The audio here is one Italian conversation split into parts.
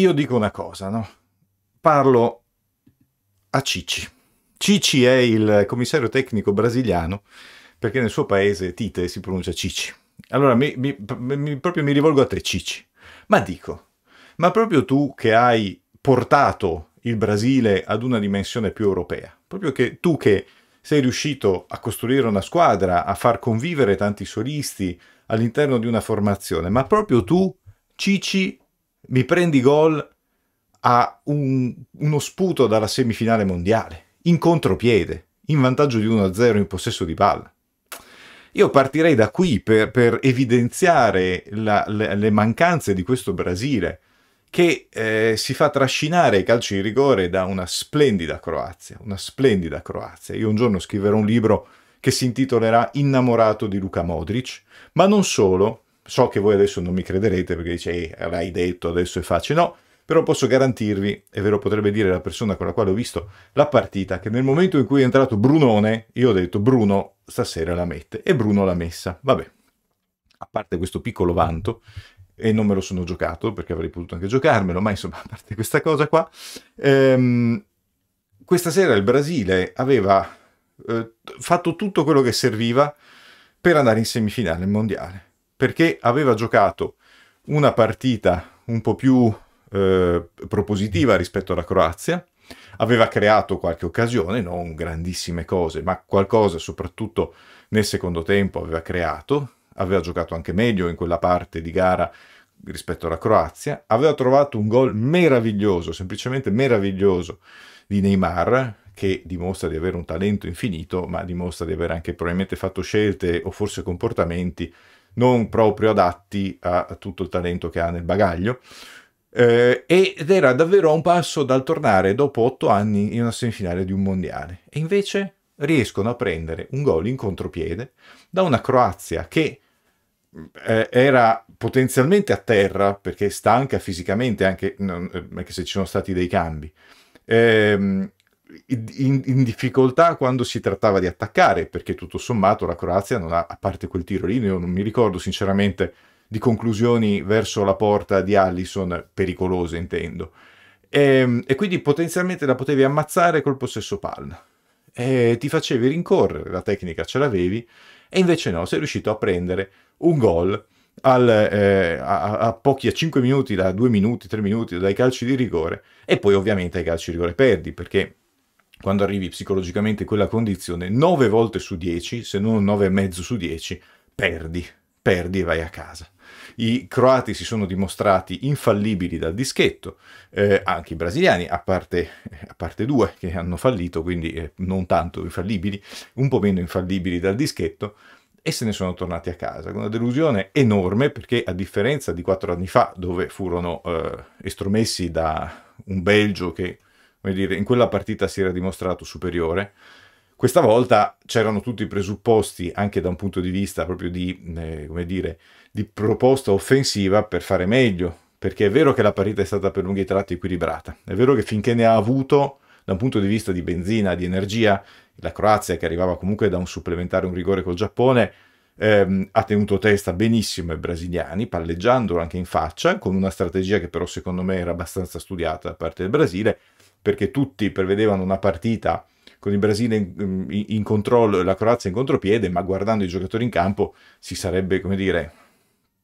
io dico una cosa, no? Parlo a Cici. Cici è il commissario tecnico brasiliano, perché nel suo paese Tite si pronuncia Cici. Allora mi, mi, mi, proprio mi rivolgo a te, Cici. Ma dico, ma proprio tu che hai portato il Brasile ad una dimensione più europea, proprio che tu che sei riuscito a costruire una squadra, a far convivere tanti solisti all'interno di una formazione, ma proprio tu, Cici, mi prendi gol a un, uno sputo dalla semifinale mondiale, in contropiede, in vantaggio di 1-0 in possesso di palla. Io partirei da qui per, per evidenziare la, le, le, mancanze di questo Brasile che eh, si fa trascinare ai calci di rigore da una splendida Croazia, una splendida Croazia. Io un giorno scriverò un libro che si intitolerà Innamorato di Luca Modric, ma non solo, So che voi adesso non mi crederete perché dice, eh, l'hai detto, adesso è facile. No, però posso garantirvi, e ve lo potrebbe dire la persona con la quale ho visto la partita, che nel momento in cui è entrato Brunone, io ho detto Bruno stasera la mette e Bruno l'ha messa. Vabbè, a parte questo piccolo vanto, e non me lo sono giocato perché avrei potuto anche giocarmelo, ma insomma, a parte questa cosa qua, ehm, questa sera il Brasile aveva eh, fatto tutto quello che serviva per andare in semifinale mondiale perché aveva giocato una partita un po' più eh, propositiva rispetto alla Croazia, aveva creato qualche occasione, non grandissime cose, ma qualcosa soprattutto nel secondo tempo aveva creato, aveva giocato anche meglio in quella parte di gara rispetto alla Croazia, aveva trovato un gol meraviglioso, semplicemente meraviglioso di Neymar, che dimostra di avere un talento infinito, ma dimostra di aver anche probabilmente fatto scelte o forse comportamenti non proprio adatti a tutto il talento che ha nel bagaglio. Eh, ed era davvero a un passo dal tornare dopo otto anni in una semifinale di un mondiale. E invece riescono a prendere un gol in contropiede da una Croazia che eh, era potenzialmente a terra perché stanca fisicamente, anche, non, eh, anche se ci sono stati dei cambi. Eh, in, in, difficoltà quando si trattava di attaccare, perché tutto sommato la Croazia non ha, a parte quel tiro lì, io non mi ricordo sinceramente di conclusioni verso la porta di Allison pericolose, intendo. E, ehm, e quindi potenzialmente la potevi ammazzare col possesso palla. E ti facevi rincorrere, la tecnica ce l'avevi, e invece no, sei riuscito a prendere un gol al, eh, a, a, pochi a 5 minuti, da 2 minuti, 3 minuti, dai calci di rigore, e poi ovviamente ai calci di rigore perdi, perché quando arrivi psicologicamente in quella condizione, 9 volte su 10, se non e mezzo su 10, perdi, perdi e vai a casa. I croati si sono dimostrati infallibili dal dischetto, eh, anche i brasiliani, a parte, a parte, due che hanno fallito, quindi eh, non tanto infallibili, un po' meno infallibili dal dischetto, e se ne sono tornati a casa, con una delusione enorme perché a differenza di quattro anni fa, dove furono eh, estromessi da un Belgio che come dire, in quella partita si era dimostrato superiore. Questa volta c'erano tutti i presupposti, anche da un punto di vista proprio di, eh, dire, di proposta offensiva per fare meglio, perché è vero che la partita è stata per lunghi tratti equilibrata, è vero che finché ne ha avuto da un punto di vista di benzina, di energia, la Croazia che arrivava comunque da un supplementare, un rigore col Giappone, ehm, ha tenuto testa benissimo ai brasiliani, palleggiandolo anche in faccia, con una strategia che però secondo me era abbastanza studiata da parte del Brasile, perché tutti prevedevano una partita con il Brasile in, in controllo e la Croazia in contropiede, ma guardando i giocatori in campo si sarebbe, come dire,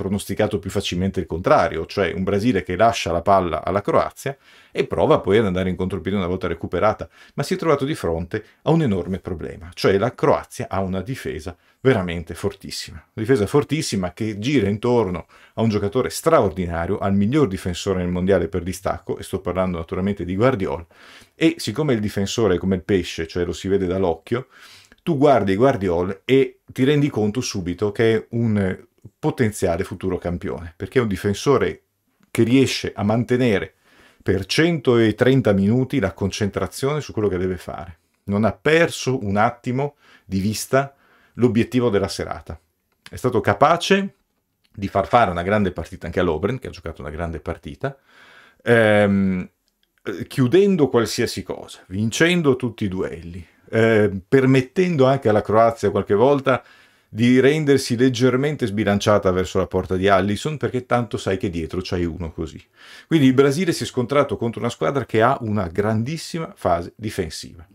pronosticato più facilmente il contrario, cioè un Brasile che lascia la palla alla Croazia e prova poi ad andare in contropiede una volta recuperata, ma si è trovato di fronte a un enorme problema, cioè la Croazia ha una difesa veramente fortissima, una difesa fortissima che gira intorno a un giocatore straordinario, al miglior difensore nel mondiale per distacco, e sto parlando naturalmente di Guardiol, e siccome il difensore è come il pesce, cioè lo si vede dall'occhio, tu guardi Guardiol e ti rendi conto subito che è un potenziale futuro campione, perché è un difensore che riesce a mantenere per 130 minuti la concentrazione su quello che deve fare. Non ha perso un attimo di vista l'obiettivo della serata. È stato capace di far fare una grande partita anche all'Obren, che ha giocato una grande partita, ehm, chiudendo qualsiasi cosa, vincendo tutti i duelli, eh, permettendo anche alla Croazia qualche volta di rendersi leggermente sbilanciata verso la porta di Allison perché tanto sai che dietro c'hai uno così. Quindi il Brasile si è scontrato contro una squadra che ha una grandissima fase difensiva.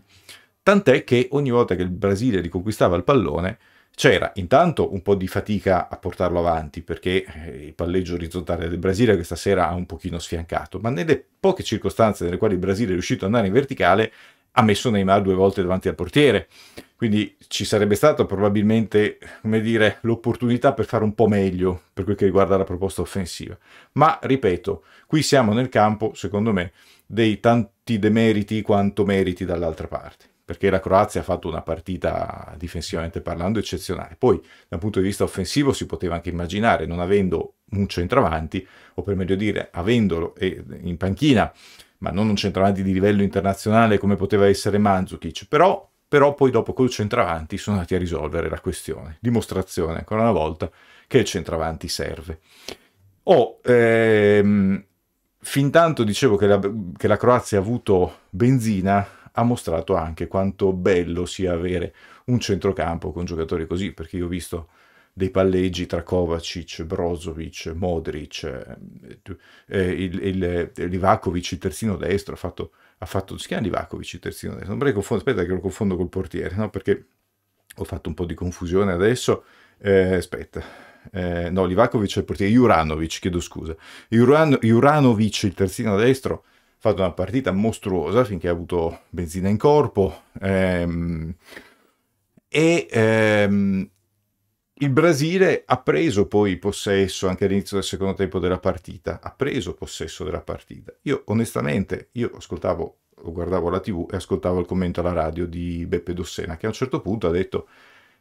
Tant'è che ogni volta che il Brasile riconquistava il pallone c'era intanto un po' di fatica a portarlo avanti perché eh, il palleggio orizzontale del Brasile questa sera ha un pochino sfiancato, ma nelle poche circostanze nelle quali il Brasile è riuscito ad andare in verticale ha messo Neymar due volte davanti al portiere. Quindi ci sarebbe stata probabilmente, dire, l'opportunità per fare un po' meglio per quel che riguarda la proposta offensiva. Ma, ripeto, qui siamo nel campo, secondo me, dei tanti demeriti quanto meriti dall'altra parte. Perché la Croazia ha fatto una partita, difensivamente parlando, eccezionale. Poi, dal punto di vista offensivo, si poteva anche immaginare, non avendo un centravanti, o per meglio dire, avendolo eh, in panchina ma non un centravanti di livello internazionale come poteva essere Mandzukic, però, però poi dopo col centravanti sono andati a risolvere la questione, dimostrazione ancora una volta che il centravanti serve. Oh, ehm, fintanto dicevo che la, che la Croazia ha avuto benzina, ha mostrato anche quanto bello sia avere un centrocampo con giocatori così, perché io ho visto dei palleggi tra Kovacic, Brozovic, Modric, eh, eh, eh, Livakovic, il terzino destro, ha fatto, ha fatto, si chiama Livakovic il terzino destro, non vorrei confondere, aspetta che lo confondo col portiere, no? perché ho fatto un po' di confusione adesso, eh, aspetta, eh, no, Livakovic è il portiere, Juranovic, chiedo scusa, Juranovic il terzino destro, ha fatto una partita mostruosa finché ha avuto benzina in corpo, ehm, e ehm, il Brasile ha preso poi possesso anche all'inizio del secondo tempo della partita, ha preso possesso della partita. Io onestamente, io ascoltavo, guardavo la tv e ascoltavo il commento alla radio di Beppe Dossena che a un certo punto ha detto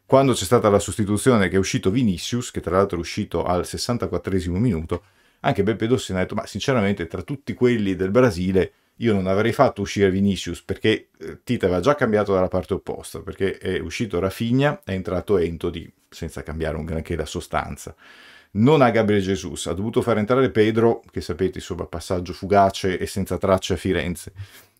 quando c'è stata la sostituzione che è uscito Vinicius, che tra l'altro è uscito al 64esimo minuto, anche Beppe Dossena ha detto ma sinceramente tra tutti quelli del Brasile io non avrei fatto uscire Vinicius perché eh, Tita aveva già cambiato dalla parte opposta, perché è uscito Rafinha, è entrato Entodi senza cambiare un granché la sostanza. Non a Gabriel Jesus, ha dovuto far entrare Pedro, che sapete, insomma, passaggio fugace e senza tracce a Firenze.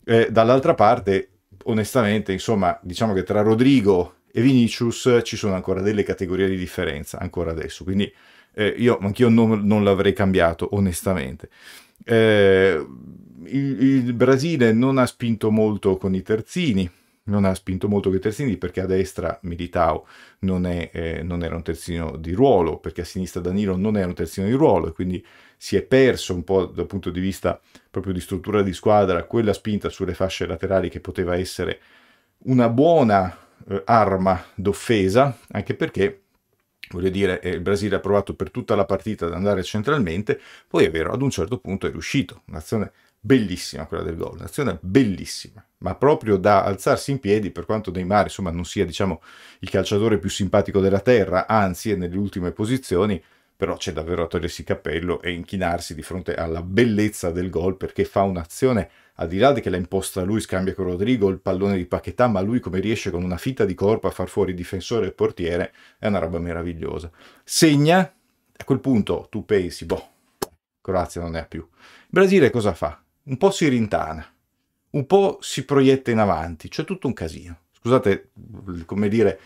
Eh, dall'altra parte, onestamente, insomma, diciamo che tra Rodrigo e Vinicius ci sono ancora delle categorie di differenza, ancora adesso. Quindi eh, io anch'io non, non l'avrei cambiato, onestamente. Eh, il, il Brasile non ha spinto molto con i terzini, non ha spinto molto con i terzini perché a destra Militao non, è, eh, non, era un terzino di ruolo, perché a sinistra Danilo non era un terzino di ruolo e quindi si è perso un po' dal punto di vista proprio di struttura di squadra quella spinta sulle fasce laterali che poteva essere una buona eh, arma d'offesa, anche perché voglio dire, eh, il Brasile ha provato per tutta la partita ad andare centralmente, poi è vero, ad un certo punto è riuscito, un'azione bellissima quella del gol, un'azione bellissima, ma proprio da alzarsi in piedi, per quanto Neymar insomma non sia diciamo il calciatore più simpatico della terra, anzi è nelle ultime posizioni, però c'è davvero a togliersi il cappello e inchinarsi di fronte alla bellezza del gol perché fa un'azione al di là di che la imposta lui, scambia con Rodrigo il pallone di Pachetà, ma lui come riesce con una fitta di corpo a far fuori difensore e portiere è una roba meravigliosa. Segna, a quel punto tu pensi, boh, Croazia non ne ha più. Il Brasile cosa fa? Un po' si rintana, un po' si proietta in avanti, c'è tutto un casino. Scusate, come dire,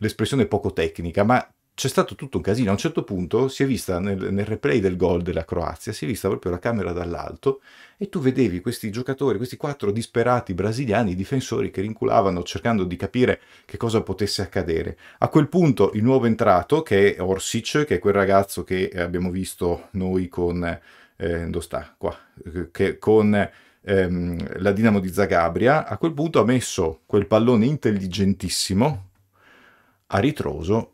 l'espressione poco tecnica, ma c'è stato tutto un casino. A un certo punto si è vista nel, nel, replay del gol della Croazia, si è vista proprio la camera dall'alto e tu vedevi questi giocatori, questi quattro disperati brasiliani difensori che rinculavano cercando di capire che cosa potesse accadere. A quel punto il nuovo entrato, che è Orsic, che è quel ragazzo che abbiamo visto noi con... Eh, dove sta? Qua. Che, con ehm, la Dinamo di Zagabria, a quel punto ha messo quel pallone intelligentissimo a ritroso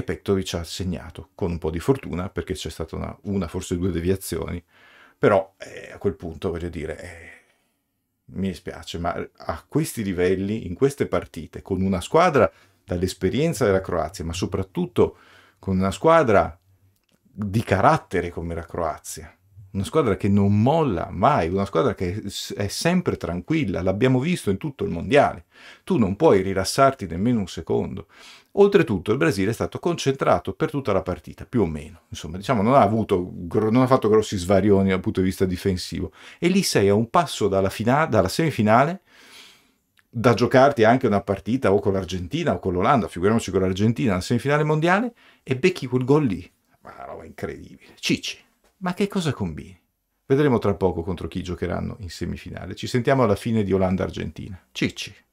e Petkovic ha segnato con un po' di fortuna perché c'è stata una, una forse due deviazioni, però eh, a quel punto voglio dire, eh, mi dispiace, ma a questi livelli, in queste partite, con una squadra dall'esperienza della Croazia, ma soprattutto con una squadra di carattere come la Croazia, una squadra che non molla mai, una squadra che è sempre tranquilla, l'abbiamo visto in tutto il mondiale. Tu non puoi rilassarti nemmeno un secondo. Oltretutto il Brasile è stato concentrato per tutta la partita, più o meno. Insomma, diciamo, non ha, avuto, non ha fatto grossi svarioni dal punto di vista difensivo. E lì sei a un passo dalla, dalla semifinale, da giocarti anche una partita o con l'Argentina o con l'Olanda, figuriamoci con l'Argentina, la semifinale mondiale, e becchi quel gol lì. Ma una roba incredibile. Cicci, ma che cosa combini? Vedremo tra poco contro chi giocheranno in semifinale. Ci sentiamo alla fine di Olanda-Argentina. Cicci.